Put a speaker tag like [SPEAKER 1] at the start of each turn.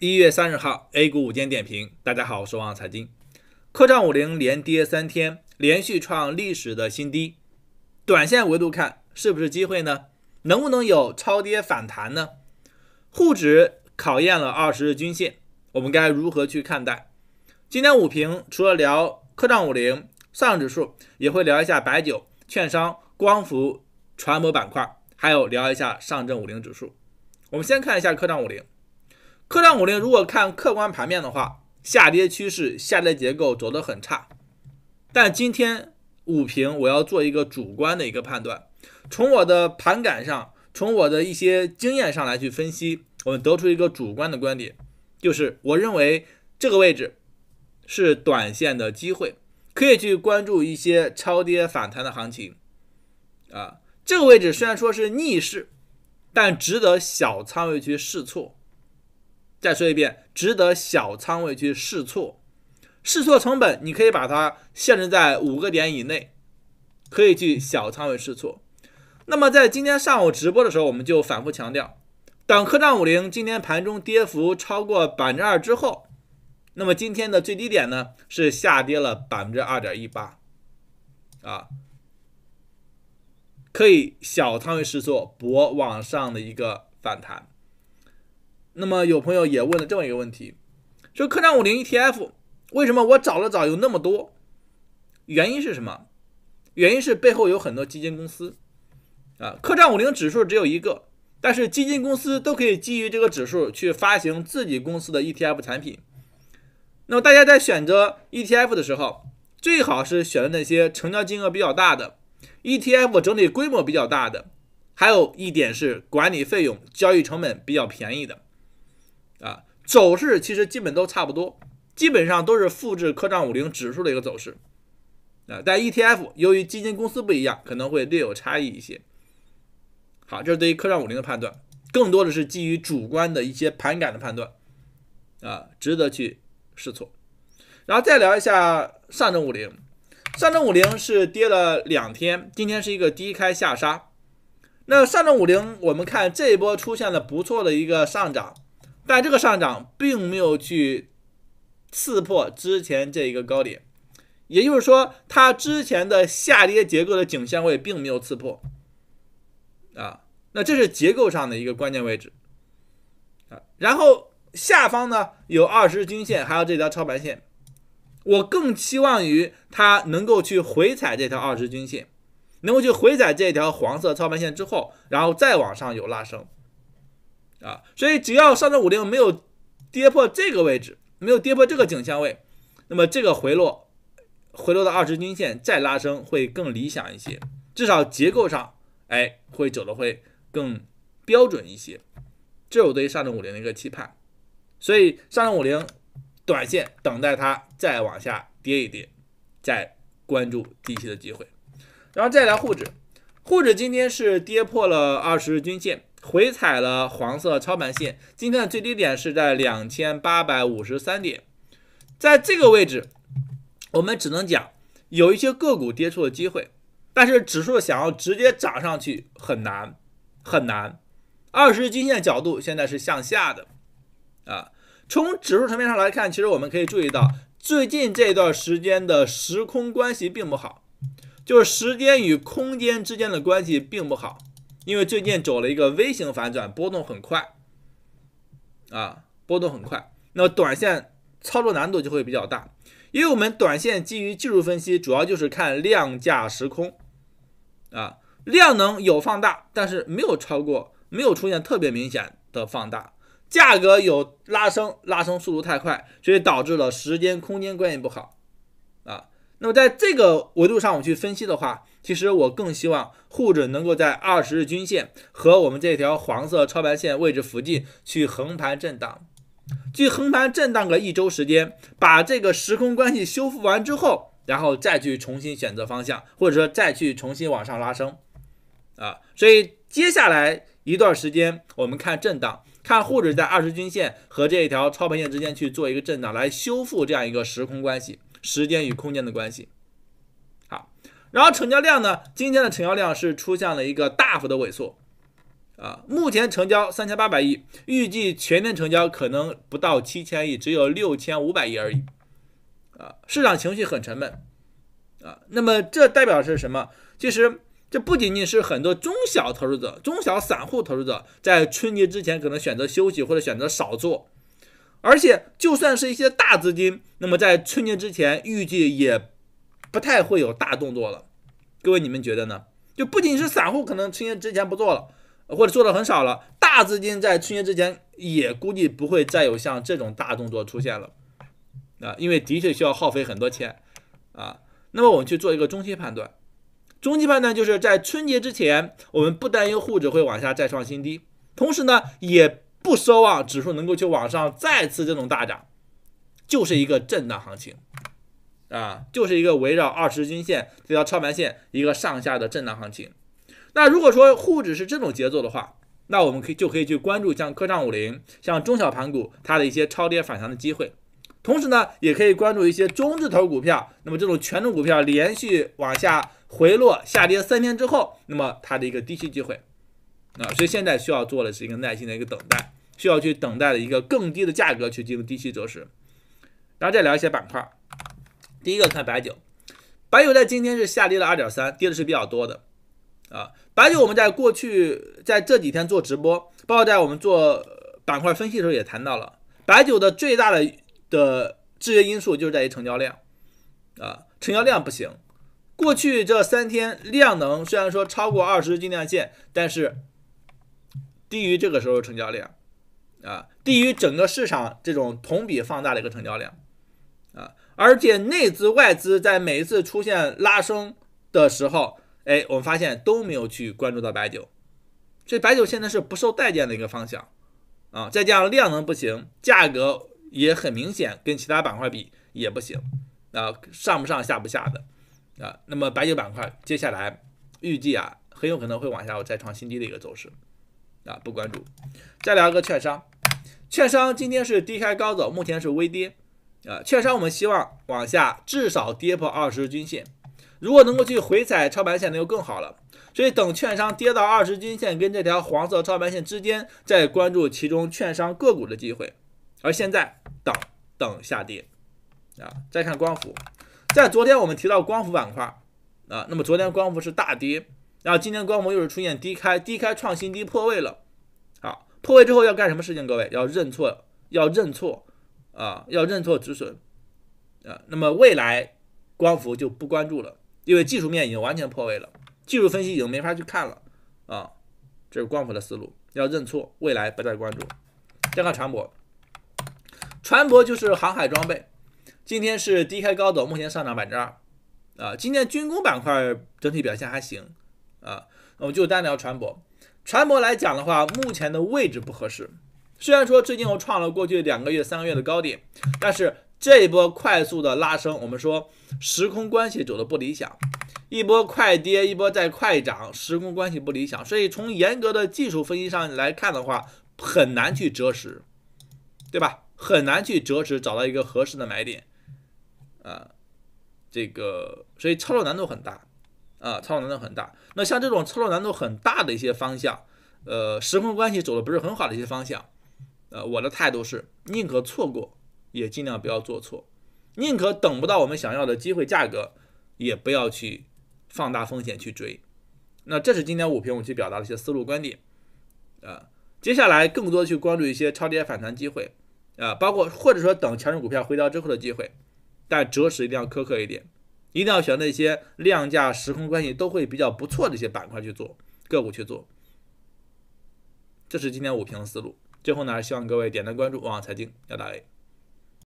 [SPEAKER 1] 一月三十号，A 股午间点评。大家好，我是王财经。科创五零连跌三天，连续创历史的新低。短线维度看，是不是机会呢？能不能有超跌反弹呢？沪指考验了二十日均线，我们该如何去看待？今天午评除了聊科创五零、上证指数，也会聊一下白酒、券商、光伏、船舶板块，还有聊一下上证五零指数。我们先看一下科创五零。科创五零，如果看客观盘面的话，下跌趋势、下跌结构走得很差。但今天五评，我要做一个主观的一个判断。从我的盘感上，从我的一些经验上来去分析，我们得出一个主观的观点，就是我认为这个位置是短线的机会，可以去关注一些超跌反弹的行情。啊，这个位置虽然说是逆势，但值得小仓位去试错。再说一遍，值得小仓位去试错，试错成本你可以把它限制在五个点以内，可以去小仓位试错。那么在今天上午直播的时候，我们就反复强调，当科创五零今天盘中跌幅超过百分之二之后，那么今天的最低点呢是下跌了百分之二点一八，啊，可以小仓位试错博往上的一个反弹。那么有朋友也问了这么一个问题，说科创五零 ETF 为什么我找了找有那么多，原因是什么？原因是背后有很多基金公司，啊，科创五零指数只有一个，但是基金公司都可以基于这个指数去发行自己公司的 ETF 产品。那么大家在选择 ETF 的时候，最好是选的那些成交金额比较大的，ETF 整体规模比较大的，还有一点是管理费用、交易成本比较便宜的。啊，走势其实基本都差不多，基本上都是复制科创五零指数的一个走势啊。但 ETF 由于基金公司不一样，可能会略有差异一些。好，这是对于科创五零的判断，更多的是基于主观的一些盘感的判断啊，值得去试错。然后再聊一下上证五零，上证五零是跌了两天，今天是一个低开下杀。那上证五零我们看这一波出现了不错的一个上涨。但这个上涨并没有去刺破之前这一个高点，也就是说，它之前的下跌结构的颈线位并没有刺破，啊，那这是结构上的一个关键位置，啊，然后下方呢有二十均线，还有这条超白线，我更期望于它能够去回踩这条二十均线，能够去回踩这条黄色超白线之后，然后再往上有拉升。啊，所以只要上证五零没有跌破这个位置，没有跌破这个颈线位，那么这个回落回落到二十均线再拉升会更理想一些，至少结构上，哎，会走的会更标准一些，这是我对上证五零的一个期盼，所以上证五零短线等待它再往下跌一跌，再关注低吸的机会，然后再来沪指，沪指今天是跌破了二十日均线。回踩了黄色超盘线，今天的最低点是在两千八百五十三点，在这个位置，我们只能讲有一些个股跌出的机会，但是指数想要直接涨上去很难，很难。二十日均线角度现在是向下的，啊，从指数层面上来看，其实我们可以注意到最近这段时间的时空关系并不好，就是时间与空间之间的关系并不好。因为最近走了一个 V 型反转，波动很快，啊，波动很快，那么短线操作难度就会比较大。因为我们短线基于技术分析，主要就是看量价时空，啊，量能有放大，但是没有超过，没有出现特别明显的放大，价格有拉升，拉升速度太快，所以导致了时间空间关系不好，啊，那么在这个维度上，我去分析的话。其实我更希望沪指能够在二十日均线和我们这条黄色超盘线位置附近去横盘震荡，去横盘震荡个一周时间，把这个时空关系修复完之后，然后再去重新选择方向，或者说再去重新往上拉升。啊，所以接下来一段时间，我们看震荡，看沪指在二十均线和这一条超盘线之间去做一个震荡，来修复这样一个时空关系，时间与空间的关系。然后成交量呢？今天的成交量是出现了一个大幅的萎缩，啊，目前成交三千八百亿，预计全年成交可能不到七千亿，只有六千五百亿而已，啊，市场情绪很沉闷，啊，那么这代表是什么？其实这不仅仅是很多中小投资者、中小散户投资者在春节之前可能选择休息或者选择少做，而且就算是一些大资金，那么在春节之前预计也。不太会有大动作了，各位你们觉得呢？就不仅是散户可能春节之前不做了，或者做的很少了，大资金在春节之前也估计不会再有像这种大动作出现了，啊，因为的确需要耗费很多钱，啊，那么我们去做一个中期判断，中期判断就是在春节之前，我们不担忧沪指会往下再创新低，同时呢也不奢望指数能够去往上再次这种大涨，就是一个震荡行情。啊，就是一个围绕二十均线这条超盘线一个上下的震荡行情。那如果说沪指是这种节奏的话，那我们可以就可以去关注像科创五零、像中小盘股它的一些超跌反弹的机会。同时呢，也可以关注一些中字头股票。那么这种权重股票连续往下回落下跌三天之后，那么它的一个低吸机会。啊，所以现在需要做的是一个耐心的一个等待，需要去等待的一个更低的价格去进行低吸择时。然后再聊一些板块。第一个看白酒，白酒在今天是下跌了二点三，跌的是比较多的，啊，白酒我们在过去在这几天做直播，包括在我们做板块分析的时候也谈到了，白酒的最大的的制约因素就是在于成交量，啊，成交量不行，过去这三天量能虽然说超过二十日均量线，但是低于这个时候成交量，啊，低于整个市场这种同比放大的一个成交量，啊。而且内资外资在每一次出现拉升的时候，哎，我们发现都没有去关注到白酒，所以白酒现在是不受待见的一个方向，啊，再加上量能不行，价格也很明显跟其他板块比也不行，啊，上不上下不下的，啊，那么白酒板块接下来预计啊，很有可能会往下再创新低的一个走势，啊，不关注。再聊个券商，券商今天是低开高走，目前是微跌。啊，券商我们希望往下至少跌破二十均线，如果能够去回踩超白线，那就更好了。所以等券商跌到二十均线跟这条黄色超白线之间，再关注其中券商个股的机会。而现在，等等下跌啊，再看光伏，在昨天我们提到光伏板块啊，那么昨天光伏是大跌，然后今天光伏又是出现低开，低开创新低破位了啊，破位之后要干什么事情？各位要认错，要认错。啊，要认错止损，啊，那么未来光伏就不关注了，因为技术面已经完全破位了，技术分析已经没法去看了，啊，这是光伏的思路，要认错，未来不再关注。再看船舶，船舶就是航海装备，今天是低开高走，目前上涨百分之二，啊，今天军工板块整体表现还行，啊，我们就单聊船舶，船舶来讲的话，目前的位置不合适。虽然说最近又创了过去两个月、三个月的高点，但是这一波快速的拉升，我们说时空关系走的不理想，一波快跌，一波再快涨，时空关系不理想，所以从严格的技术分析上来看的话，很难去择时，对吧？很难去择时找到一个合适的买点，啊，这个所以操作难度很大，啊，操作难度很大。那像这种操作难度很大的一些方向，呃，时空关系走的不是很好的一些方向。呃，我的态度是宁可错过，也尽量不要做错；宁可等不到我们想要的机会价格，也不要去放大风险去追。那这是今天五评我去表达的一些思路观点。呃，接下来更多去关注一些超跌反弹机会，啊，包括或者说等强势股票回调之后的机会，但择时一定要苛刻一点，一定要选那些量价时空关系都会比较不错的一些板块去做个股去做。这是今天五评的思路。最后呢，希望各位点赞、关注“旺旺财经”，要打 A。